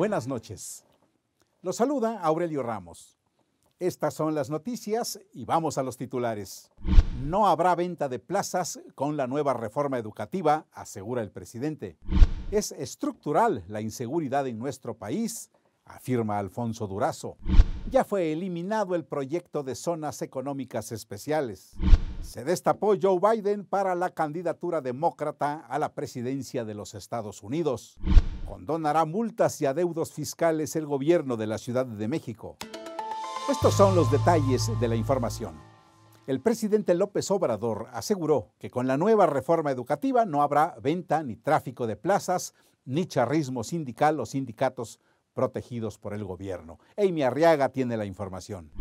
Buenas noches. Los saluda Aurelio Ramos. Estas son las noticias y vamos a los titulares. No habrá venta de plazas con la nueva reforma educativa, asegura el presidente. Es estructural la inseguridad en nuestro país, afirma Alfonso Durazo. Ya fue eliminado el proyecto de zonas económicas especiales. Se destapó Joe Biden para la candidatura demócrata a la presidencia de los Estados Unidos condonará multas y adeudos fiscales el gobierno de la Ciudad de México. Estos son los detalles de la información. El presidente López Obrador aseguró que con la nueva reforma educativa no habrá venta ni tráfico de plazas, ni charrismo sindical o sindicatos protegidos por el gobierno. Amy Arriaga tiene la información.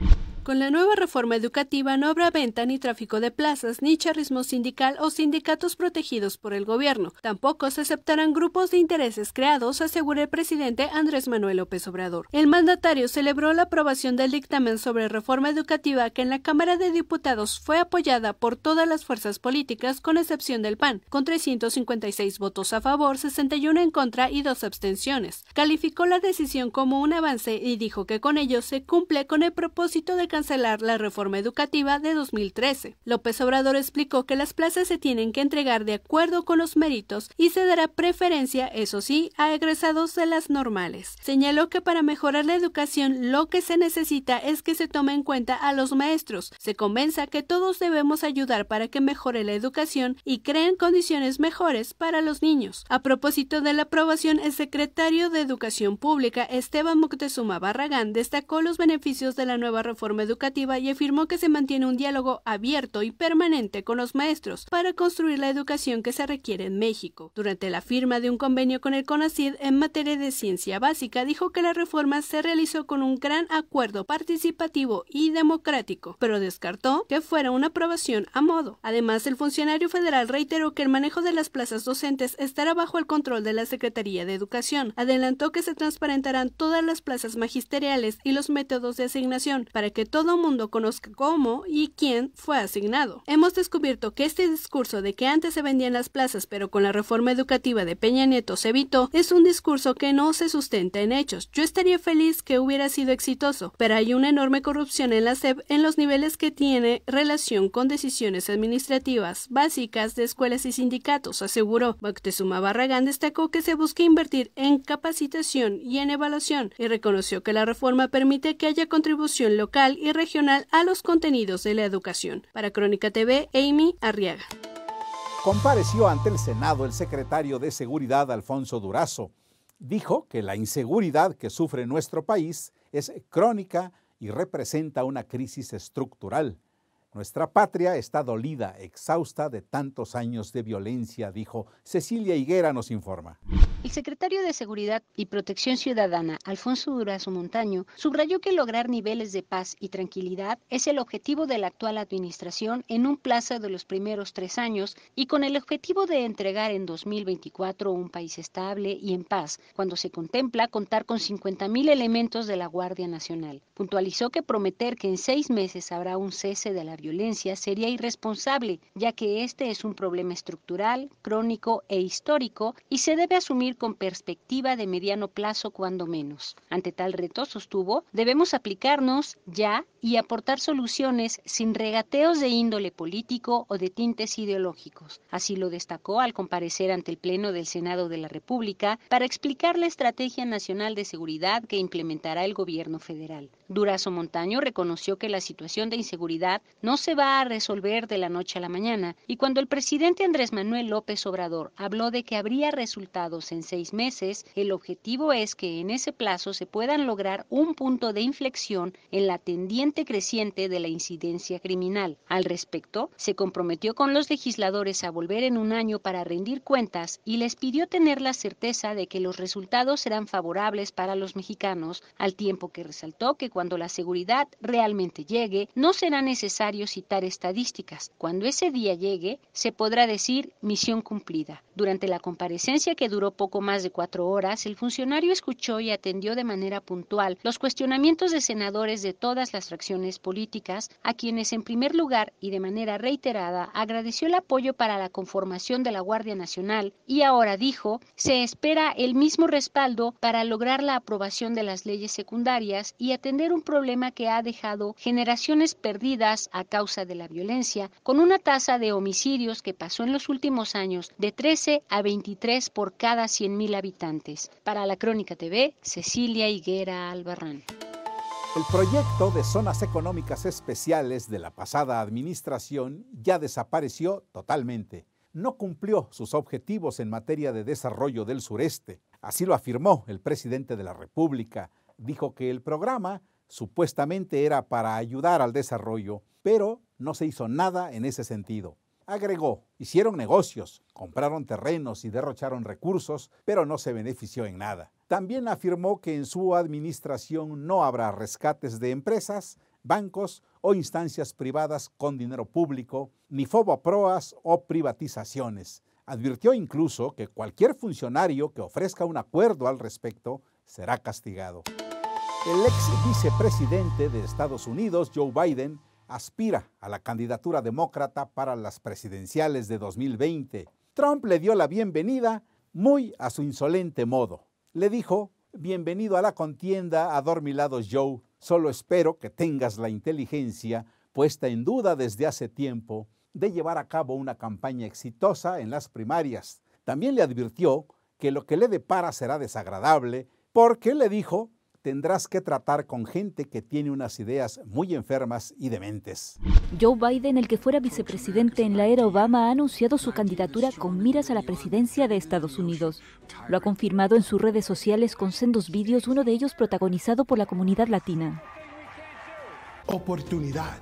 Con la nueva reforma educativa no habrá venta ni tráfico de plazas, ni charrismo sindical o sindicatos protegidos por el gobierno. Tampoco se aceptarán grupos de intereses creados, asegura el presidente Andrés Manuel López Obrador. El mandatario celebró la aprobación del dictamen sobre reforma educativa que en la Cámara de Diputados fue apoyada por todas las fuerzas políticas con excepción del PAN, con 356 votos a favor, 61 en contra y dos abstenciones. Calificó la decisión como un avance y dijo que con ello se cumple con el propósito de cancelar la reforma educativa de 2013. López Obrador explicó que las plazas se tienen que entregar de acuerdo con los méritos y se dará preferencia, eso sí, a egresados de las normales. Señaló que para mejorar la educación lo que se necesita es que se tome en cuenta a los maestros, se convenza que todos debemos ayudar para que mejore la educación y creen condiciones mejores para los niños. A propósito de la aprobación, el secretario de Educación Pública, Esteban Moctezuma Barragán, destacó los beneficios de la nueva reforma educativa y afirmó que se mantiene un diálogo abierto y permanente con los maestros para construir la educación que se requiere en México. Durante la firma de un convenio con el CONACID en materia de ciencia básica, dijo que la reforma se realizó con un gran acuerdo participativo y democrático, pero descartó que fuera una aprobación a modo. Además, el funcionario federal reiteró que el manejo de las plazas docentes estará bajo el control de la Secretaría de Educación. Adelantó que se transparentarán todas las plazas magisteriales y los métodos de asignación para que todo el mundo conozca cómo y quién fue asignado. Hemos descubierto que este discurso de que antes se vendían las plazas pero con la reforma educativa de Peña Nieto se evitó es un discurso que no se sustenta en hechos. Yo estaría feliz que hubiera sido exitoso, pero hay una enorme corrupción en la SEP en los niveles que tiene relación con decisiones administrativas básicas de escuelas y sindicatos, aseguró. Bactezuma Barragán destacó que se busca invertir en capacitación y en evaluación y reconoció que la reforma permite que haya contribución local y regional a los contenidos de la educación. Para Crónica TV, Amy Arriaga. Compareció ante el Senado el secretario de Seguridad, Alfonso Durazo. Dijo que la inseguridad que sufre nuestro país es crónica y representa una crisis estructural. Nuestra patria está dolida, exhausta de tantos años de violencia, dijo Cecilia Higuera, nos informa. El secretario de Seguridad y Protección Ciudadana, Alfonso Durazo Montaño, subrayó que lograr niveles de paz y tranquilidad es el objetivo de la actual administración en un plazo de los primeros tres años y con el objetivo de entregar en 2024 un país estable y en paz, cuando se contempla contar con 50.000 elementos de la Guardia Nacional. Puntualizó que prometer que en seis meses habrá un cese de la violencia sería irresponsable, ya que este es un problema estructural, crónico e histórico y se debe asumir con perspectiva de mediano plazo cuando menos. Ante tal reto, sostuvo, debemos aplicarnos ya y aportar soluciones sin regateos de índole político o de tintes ideológicos. Así lo destacó al comparecer ante el Pleno del Senado de la República para explicar la Estrategia Nacional de Seguridad que implementará el gobierno federal. Durazo Montaño reconoció que la situación de inseguridad no se va a resolver de la noche a la mañana y cuando el presidente Andrés Manuel López Obrador habló de que habría resultados en seis meses, el objetivo es que en ese plazo se puedan lograr un punto de inflexión en la tendencia creciente de la incidencia criminal. Al respecto, se comprometió con los legisladores a volver en un año para rendir cuentas y les pidió tener la certeza de que los resultados serán favorables para los mexicanos, al tiempo que resaltó que cuando la seguridad realmente llegue, no será necesario citar estadísticas. Cuando ese día llegue, se podrá decir misión cumplida. Durante la comparecencia que duró poco más de cuatro horas, el funcionario escuchó y atendió de manera puntual los cuestionamientos de senadores de todas las acciones políticas, a quienes en primer lugar y de manera reiterada agradeció el apoyo para la conformación de la Guardia Nacional y ahora dijo, se espera el mismo respaldo para lograr la aprobación de las leyes secundarias y atender un problema que ha dejado generaciones perdidas a causa de la violencia, con una tasa de homicidios que pasó en los últimos años de 13 a 23 por cada mil habitantes. Para la Crónica TV, Cecilia Higuera Albarrán. El proyecto de zonas económicas especiales de la pasada administración ya desapareció totalmente. No cumplió sus objetivos en materia de desarrollo del sureste. Así lo afirmó el presidente de la República. Dijo que el programa supuestamente era para ayudar al desarrollo, pero no se hizo nada en ese sentido. Agregó, hicieron negocios, compraron terrenos y derrocharon recursos, pero no se benefició en nada. También afirmó que en su administración no habrá rescates de empresas, bancos o instancias privadas con dinero público, ni PROAS o privatizaciones. Advirtió incluso que cualquier funcionario que ofrezca un acuerdo al respecto será castigado. El ex vicepresidente de Estados Unidos, Joe Biden, aspira a la candidatura demócrata para las presidenciales de 2020. Trump le dio la bienvenida muy a su insolente modo. Le dijo, bienvenido a la contienda, adormilado Joe, solo espero que tengas la inteligencia puesta en duda desde hace tiempo de llevar a cabo una campaña exitosa en las primarias. También le advirtió que lo que le depara será desagradable porque le dijo tendrás que tratar con gente que tiene unas ideas muy enfermas y dementes. Joe Biden, el que fuera vicepresidente en la era Obama, ha anunciado su candidatura con miras a la presidencia de Estados Unidos. Lo ha confirmado en sus redes sociales con sendos vídeos, uno de ellos protagonizado por la comunidad latina. Oportunidad.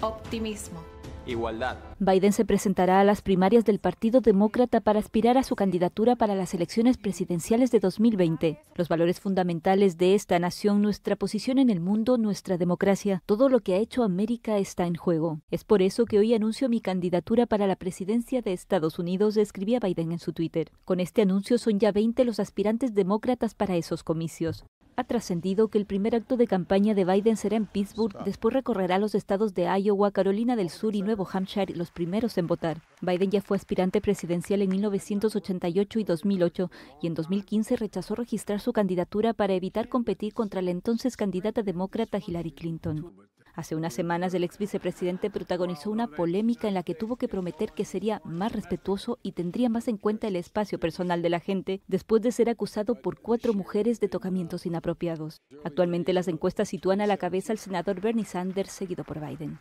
Optimismo igualdad. Biden se presentará a las primarias del Partido Demócrata para aspirar a su candidatura para las elecciones presidenciales de 2020. Los valores fundamentales de esta nación, nuestra posición en el mundo, nuestra democracia, todo lo que ha hecho América está en juego. Es por eso que hoy anuncio mi candidatura para la presidencia de Estados Unidos, escribía Biden en su Twitter. Con este anuncio son ya 20 los aspirantes demócratas para esos comicios. Ha trascendido que el primer acto de campaña de Biden será en Pittsburgh, después recorrerá los estados de Iowa, Carolina del Sur y Nuevo Hampshire, los primeros en votar. Biden ya fue aspirante presidencial en 1988 y 2008 y en 2015 rechazó registrar su candidatura para evitar competir contra la entonces candidata demócrata Hillary Clinton. Hace unas semanas el ex vicepresidente protagonizó una polémica en la que tuvo que prometer que sería más respetuoso y tendría más en cuenta el espacio personal de la gente después de ser acusado por cuatro mujeres de tocamientos inapropiados. Actualmente las encuestas sitúan a la cabeza al senador Bernie Sanders seguido por Biden.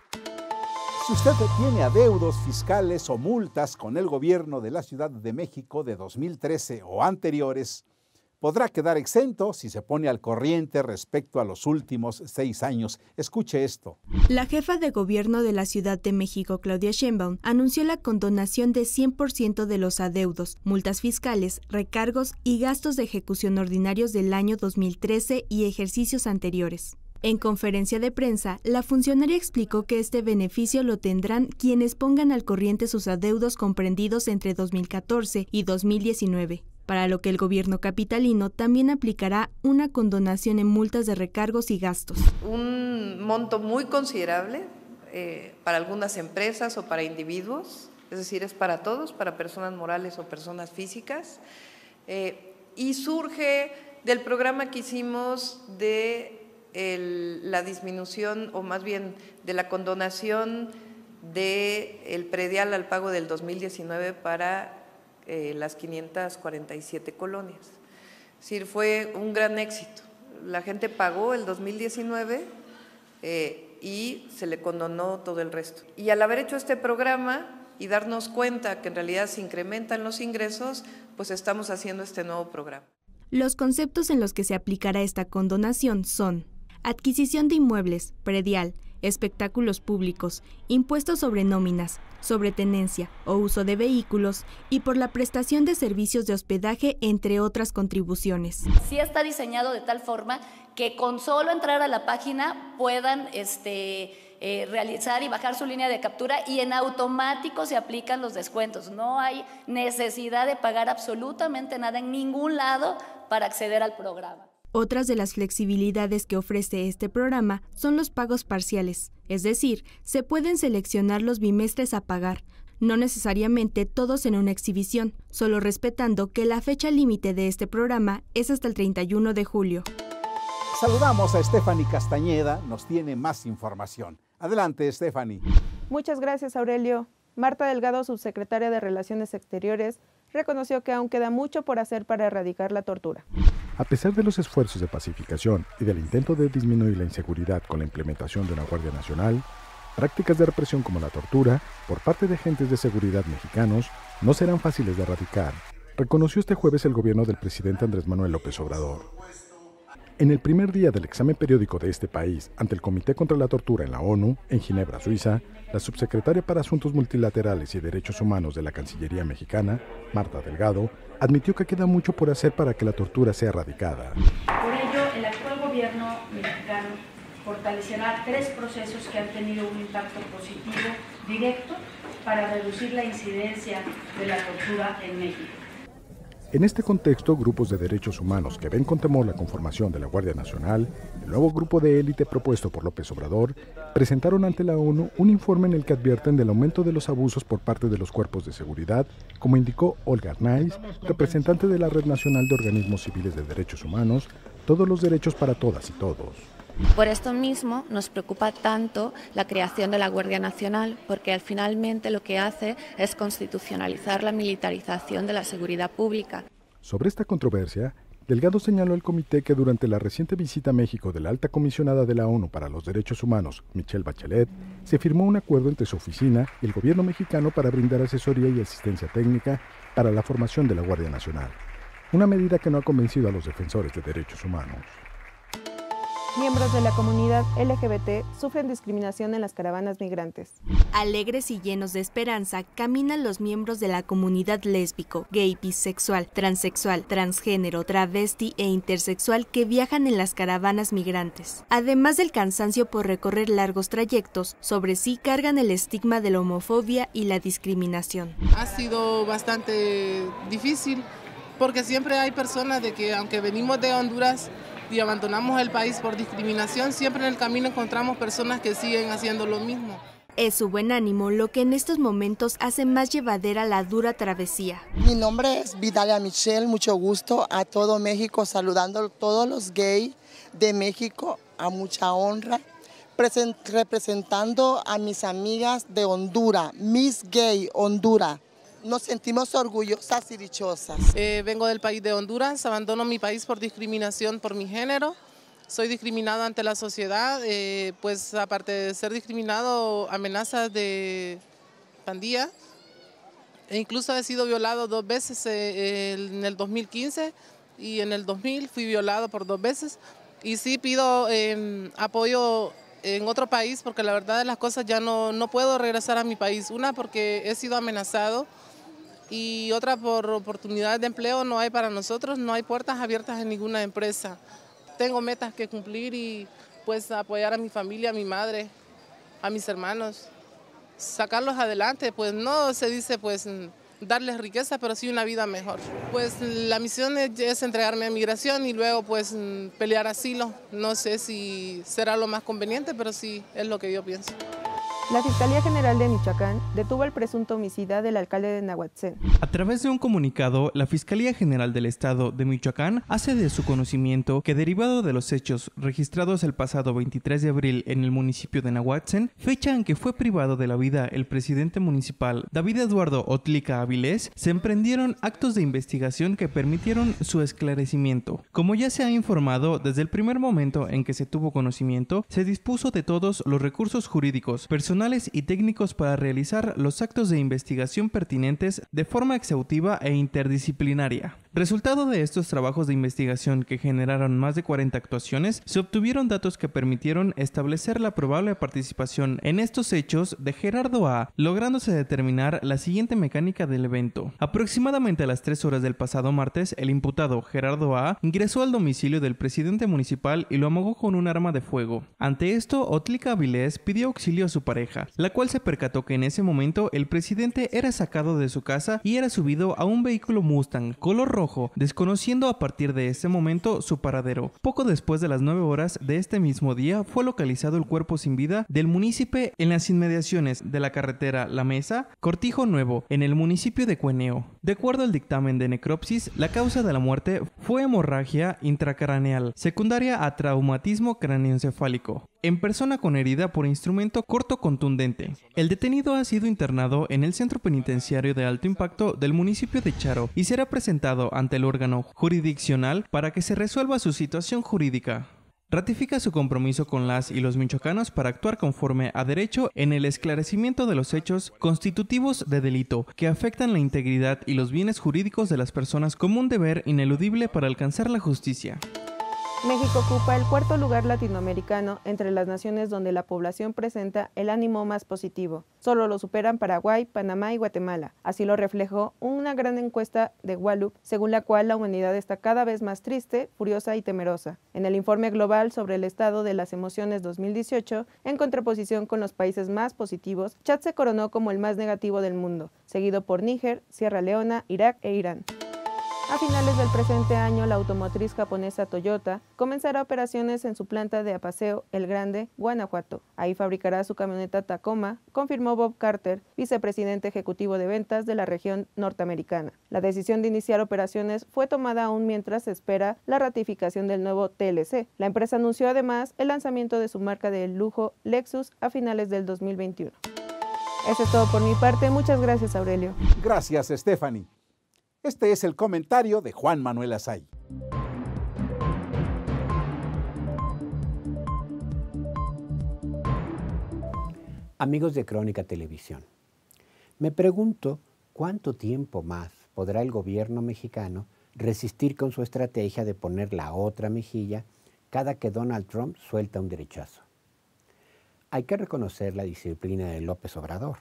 Si usted tiene adeudos fiscales o multas con el gobierno de la Ciudad de México de 2013 o anteriores, podrá quedar exento si se pone al corriente respecto a los últimos seis años. Escuche esto. La jefa de gobierno de la Ciudad de México, Claudia Sheinbaum, anunció la condonación de 100% de los adeudos, multas fiscales, recargos y gastos de ejecución ordinarios del año 2013 y ejercicios anteriores. En conferencia de prensa, la funcionaria explicó que este beneficio lo tendrán quienes pongan al corriente sus adeudos comprendidos entre 2014 y 2019 para lo que el gobierno capitalino también aplicará una condonación en multas de recargos y gastos. Un monto muy considerable eh, para algunas empresas o para individuos, es decir, es para todos, para personas morales o personas físicas, eh, y surge del programa que hicimos de la disminución o más bien de la condonación del predial al pago del 2019 para eh, las 547 colonias. Es decir, fue un gran éxito. La gente pagó el 2019 eh, y se le condonó todo el resto. Y al haber hecho este programa y darnos cuenta que en realidad se incrementan los ingresos, pues estamos haciendo este nuevo programa. Los conceptos en los que se aplicará esta condonación son adquisición de inmuebles, predial, espectáculos públicos, impuestos sobre nóminas, sobre tenencia o uso de vehículos y por la prestación de servicios de hospedaje, entre otras contribuciones. Sí está diseñado de tal forma que con solo entrar a la página puedan este, eh, realizar y bajar su línea de captura y en automático se aplican los descuentos. No hay necesidad de pagar absolutamente nada en ningún lado para acceder al programa. Otras de las flexibilidades que ofrece este programa son los pagos parciales, es decir, se pueden seleccionar los bimestres a pagar, no necesariamente todos en una exhibición, solo respetando que la fecha límite de este programa es hasta el 31 de julio. Saludamos a Stephanie Castañeda, nos tiene más información. Adelante, Stephanie. Muchas gracias, Aurelio. Marta Delgado, subsecretaria de Relaciones Exteriores, reconoció que aún queda mucho por hacer para erradicar la tortura. A pesar de los esfuerzos de pacificación y del intento de disminuir la inseguridad con la implementación de una Guardia Nacional, prácticas de represión como la tortura por parte de agentes de seguridad mexicanos no serán fáciles de erradicar, reconoció este jueves el gobierno del presidente Andrés Manuel López Obrador. En el primer día del examen periódico de este país ante el Comité contra la Tortura en la ONU, en Ginebra, Suiza, la subsecretaria para Asuntos Multilaterales y Derechos Humanos de la Cancillería Mexicana, Marta Delgado, admitió que queda mucho por hacer para que la tortura sea erradicada. Por ello, el actual gobierno mexicano fortalecerá tres procesos que han tenido un impacto positivo directo para reducir la incidencia de la tortura en México. En este contexto, grupos de derechos humanos que ven con temor la conformación de la Guardia Nacional, el nuevo grupo de élite propuesto por López Obrador, presentaron ante la ONU un informe en el que advierten del aumento de los abusos por parte de los cuerpos de seguridad, como indicó Olga Arnaiz, representante de la Red Nacional de Organismos Civiles de Derechos Humanos, todos los derechos para todas y todos. Por esto mismo nos preocupa tanto la creación de la Guardia Nacional, porque al finalmente lo que hace es constitucionalizar la militarización de la seguridad pública. Sobre esta controversia, Delgado señaló al comité que durante la reciente visita a México de la alta comisionada de la ONU para los Derechos Humanos, Michelle Bachelet, se firmó un acuerdo entre su oficina y el gobierno mexicano para brindar asesoría y asistencia técnica para la formación de la Guardia Nacional, una medida que no ha convencido a los defensores de derechos humanos miembros de la comunidad LGBT sufren discriminación en las caravanas migrantes. Alegres y llenos de esperanza caminan los miembros de la comunidad lésbico, gay, bisexual, transexual, transgénero, travesti e intersexual que viajan en las caravanas migrantes. Además del cansancio por recorrer largos trayectos, sobre sí cargan el estigma de la homofobia y la discriminación. Ha sido bastante difícil porque siempre hay personas de que aunque venimos de Honduras, y abandonamos el país por discriminación, siempre en el camino encontramos personas que siguen haciendo lo mismo. Es su buen ánimo lo que en estos momentos hace más llevadera la dura travesía. Mi nombre es Vidalia Michelle, mucho gusto a todo México, saludando a todos los gays de México a mucha honra, representando a mis amigas de Honduras, Miss Gay Honduras nos sentimos orgullosas y dichosas. Eh, vengo del país de Honduras, abandono mi país por discriminación por mi género. Soy discriminado ante la sociedad, eh, pues aparte de ser discriminado, amenazas de pandilla. E incluso he sido violado dos veces eh, en el 2015 y en el 2000 fui violado por dos veces. Y sí pido em, apoyo en otro país porque la verdad de las cosas ya no, no puedo regresar a mi país. Una porque he sido amenazado y otra por oportunidades de empleo no hay para nosotros, no hay puertas abiertas en ninguna empresa. Tengo metas que cumplir y pues apoyar a mi familia, a mi madre, a mis hermanos, sacarlos adelante, pues no se dice pues darles riqueza, pero sí una vida mejor. Pues la misión es, es entregarme a migración y luego pues pelear asilo. No sé si será lo más conveniente, pero sí es lo que yo pienso. La Fiscalía General de Michoacán detuvo el presunto homicida del alcalde de Nahuatzén. A través de un comunicado, la Fiscalía General del Estado de Michoacán hace de su conocimiento que derivado de los hechos registrados el pasado 23 de abril en el municipio de Nahuatsen, fecha en que fue privado de la vida el presidente municipal David Eduardo Otlica Avilés, se emprendieron actos de investigación que permitieron su esclarecimiento. Como ya se ha informado, desde el primer momento en que se tuvo conocimiento, se dispuso de todos los recursos jurídicos, personales y técnicos para realizar los actos de investigación pertinentes de forma exhaustiva e interdisciplinaria. Resultado de estos trabajos de investigación que generaron más de 40 actuaciones, se obtuvieron datos que permitieron establecer la probable participación en estos hechos de Gerardo A, lográndose determinar la siguiente mecánica del evento. Aproximadamente a las 3 horas del pasado martes, el imputado Gerardo A ingresó al domicilio del presidente municipal y lo amogó con un arma de fuego. Ante esto, Otlica Avilés pidió auxilio a su pareja la cual se percató que en ese momento el presidente era sacado de su casa y era subido a un vehículo Mustang color rojo, desconociendo a partir de ese momento su paradero. Poco después de las 9 horas de este mismo día fue localizado el cuerpo sin vida del municipio en las inmediaciones de la carretera La Mesa, Cortijo Nuevo, en el municipio de Cueneo. De acuerdo al dictamen de necropsis, la causa de la muerte fue hemorragia intracraneal, secundaria a traumatismo craneoencefálico en persona con herida por instrumento corto contundente. El detenido ha sido internado en el centro penitenciario de alto impacto del municipio de Charo y será presentado ante el órgano jurisdiccional para que se resuelva su situación jurídica. Ratifica su compromiso con las y los michoacanos para actuar conforme a derecho en el esclarecimiento de los hechos constitutivos de delito que afectan la integridad y los bienes jurídicos de las personas como un deber ineludible para alcanzar la justicia. México ocupa el cuarto lugar latinoamericano entre las naciones donde la población presenta el ánimo más positivo. Solo lo superan Paraguay, Panamá y Guatemala. Así lo reflejó una gran encuesta de Gallup, según la cual la humanidad está cada vez más triste, furiosa y temerosa. En el informe global sobre el estado de las emociones 2018, en contraposición con los países más positivos, Chad se coronó como el más negativo del mundo, seguido por Níger, Sierra Leona, Irak e Irán. A finales del presente año, la automotriz japonesa Toyota comenzará operaciones en su planta de Apaseo El Grande, Guanajuato. Ahí fabricará su camioneta Tacoma, confirmó Bob Carter, vicepresidente ejecutivo de ventas de la región norteamericana. La decisión de iniciar operaciones fue tomada aún mientras se espera la ratificación del nuevo TLC. La empresa anunció además el lanzamiento de su marca de lujo Lexus a finales del 2021. Eso es todo por mi parte. Muchas gracias, Aurelio. Gracias, Stephanie. Este es el comentario de Juan Manuel Azay. Amigos de Crónica Televisión, me pregunto cuánto tiempo más podrá el gobierno mexicano resistir con su estrategia de poner la otra mejilla cada que Donald Trump suelta un derechazo. Hay que reconocer la disciplina de López Obrador,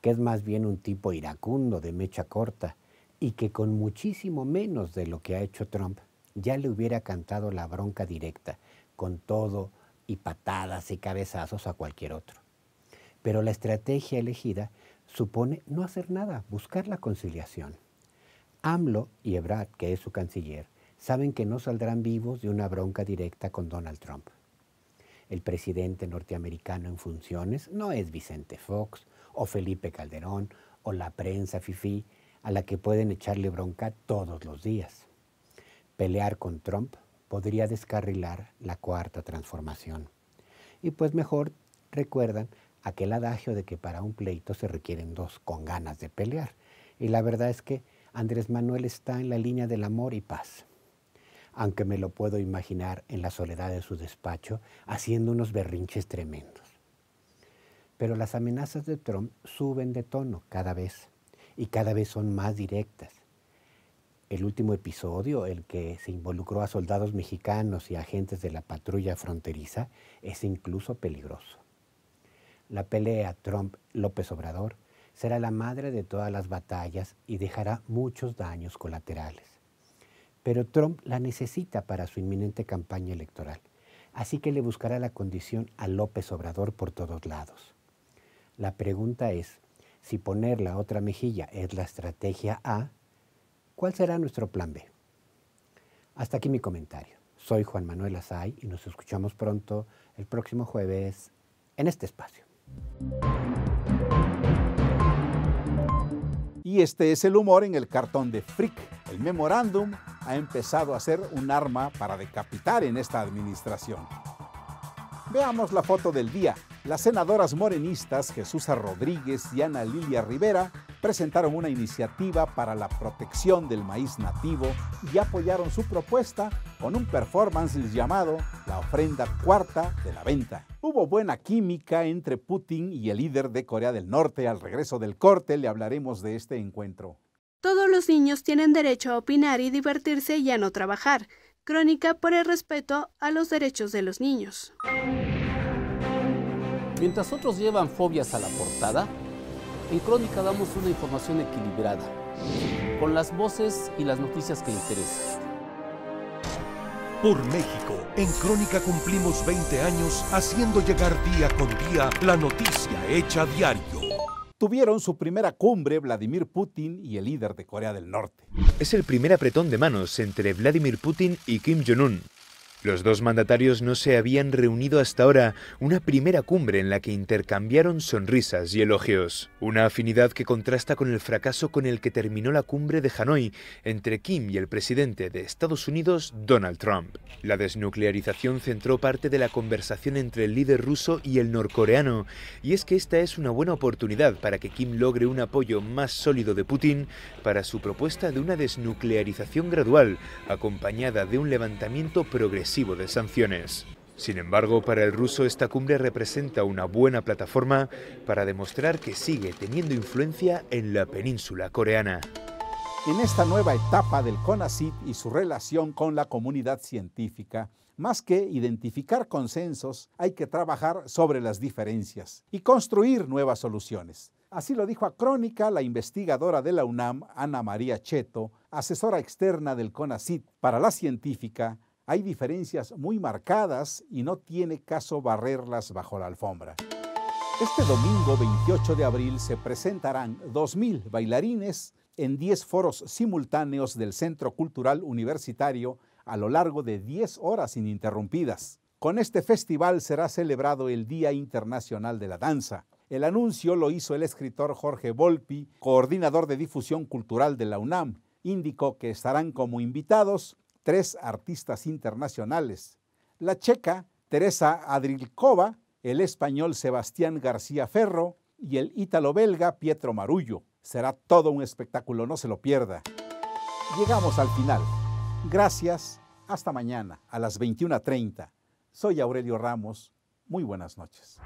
que es más bien un tipo iracundo de mecha corta, y que con muchísimo menos de lo que ha hecho Trump ya le hubiera cantado la bronca directa, con todo y patadas y cabezazos a cualquier otro. Pero la estrategia elegida supone no hacer nada, buscar la conciliación. AMLO y Ebrard, que es su canciller, saben que no saldrán vivos de una bronca directa con Donald Trump. El presidente norteamericano en funciones no es Vicente Fox o Felipe Calderón o la prensa FIFI a la que pueden echarle bronca todos los días. Pelear con Trump podría descarrilar la cuarta transformación. Y pues mejor recuerdan aquel adagio de que para un pleito se requieren dos con ganas de pelear. Y la verdad es que Andrés Manuel está en la línea del amor y paz. Aunque me lo puedo imaginar en la soledad de su despacho haciendo unos berrinches tremendos. Pero las amenazas de Trump suben de tono cada vez y cada vez son más directas. El último episodio, el que se involucró a soldados mexicanos y agentes de la patrulla fronteriza, es incluso peligroso. La pelea Trump-López Obrador será la madre de todas las batallas y dejará muchos daños colaterales. Pero Trump la necesita para su inminente campaña electoral, así que le buscará la condición a López Obrador por todos lados. La pregunta es, si poner la otra mejilla es la estrategia A, ¿cuál será nuestro plan B? Hasta aquí mi comentario. Soy Juan Manuel asay y nos escuchamos pronto el próximo jueves en este espacio. Y este es el humor en el cartón de Frick. El memorándum ha empezado a ser un arma para decapitar en esta administración. Veamos la foto del día. Las senadoras morenistas Jesús Rodríguez y Ana Lilia Rivera presentaron una iniciativa para la protección del maíz nativo y apoyaron su propuesta con un performance llamado La ofrenda cuarta de la venta. Hubo buena química entre Putin y el líder de Corea del Norte. Al regreso del corte le hablaremos de este encuentro. Todos los niños tienen derecho a opinar y divertirse y a no trabajar. Crónica por el respeto a los derechos de los niños. Mientras otros llevan fobias a la portada, en Crónica damos una información equilibrada, con las voces y las noticias que interesan. Por México, en Crónica cumplimos 20 años haciendo llegar día con día la noticia hecha diario. Tuvieron su primera cumbre Vladimir Putin y el líder de Corea del Norte. Es el primer apretón de manos entre Vladimir Putin y Kim Jong-un. Los dos mandatarios no se habían reunido hasta ahora, una primera cumbre en la que intercambiaron sonrisas y elogios, una afinidad que contrasta con el fracaso con el que terminó la cumbre de Hanoi entre Kim y el presidente de Estados Unidos, Donald Trump. La desnuclearización centró parte de la conversación entre el líder ruso y el norcoreano, y es que esta es una buena oportunidad para que Kim logre un apoyo más sólido de Putin para su propuesta de una desnuclearización gradual, acompañada de un levantamiento progresivo de sanciones. Sin embargo, para el ruso esta cumbre representa una buena plataforma para demostrar que sigue teniendo influencia en la península coreana. En esta nueva etapa del CONACYT y su relación con la comunidad científica, más que identificar consensos, hay que trabajar sobre las diferencias y construir nuevas soluciones. Así lo dijo a Crónica la investigadora de la UNAM, Ana María Cheto, asesora externa del CONACYT para la científica hay diferencias muy marcadas y no tiene caso barrerlas bajo la alfombra. Este domingo 28 de abril se presentarán 2.000 bailarines en 10 foros simultáneos del Centro Cultural Universitario a lo largo de 10 horas ininterrumpidas. Con este festival será celebrado el Día Internacional de la Danza. El anuncio lo hizo el escritor Jorge Volpi, coordinador de difusión cultural de la UNAM. Indicó que estarán como invitados tres artistas internacionales, la checa Teresa Adrilkova, el español Sebastián García Ferro y el ítalo-belga Pietro Marullo. Será todo un espectáculo, no se lo pierda. Llegamos al final. Gracias, hasta mañana a las 21.30. Soy Aurelio Ramos, muy buenas noches.